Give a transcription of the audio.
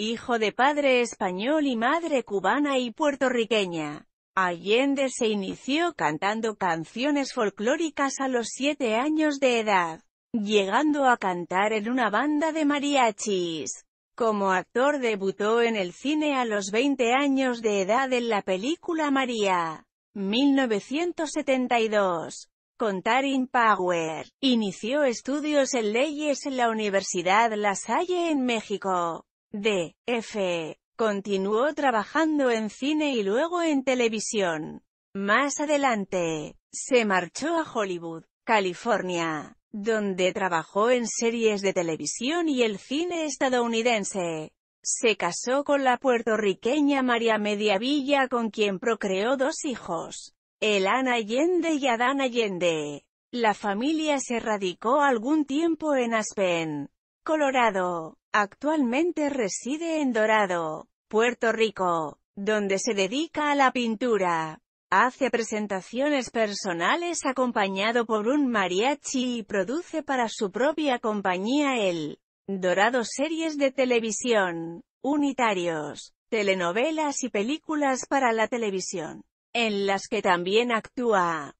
hijo de padre español y madre cubana y puertorriqueña. Allende se inició cantando canciones folclóricas a los siete años de edad, llegando a cantar en una banda de mariachis. Como actor debutó en el cine a los 20 años de edad en la película María, 1972, con Tarin Power. Inició estudios en leyes en la Universidad La Salle en México. D.F. Continuó trabajando en cine y luego en televisión. Más adelante, se marchó a Hollywood, California, donde trabajó en series de televisión y el cine estadounidense. Se casó con la puertorriqueña María Mediavilla con quien procreó dos hijos, Elana Allende y Adán Allende. La familia se radicó algún tiempo en Aspen, Colorado. Actualmente reside en Dorado, Puerto Rico, donde se dedica a la pintura. Hace presentaciones personales acompañado por un mariachi y produce para su propia compañía el Dorado Series de Televisión, Unitarios, telenovelas y películas para la televisión, en las que también actúa.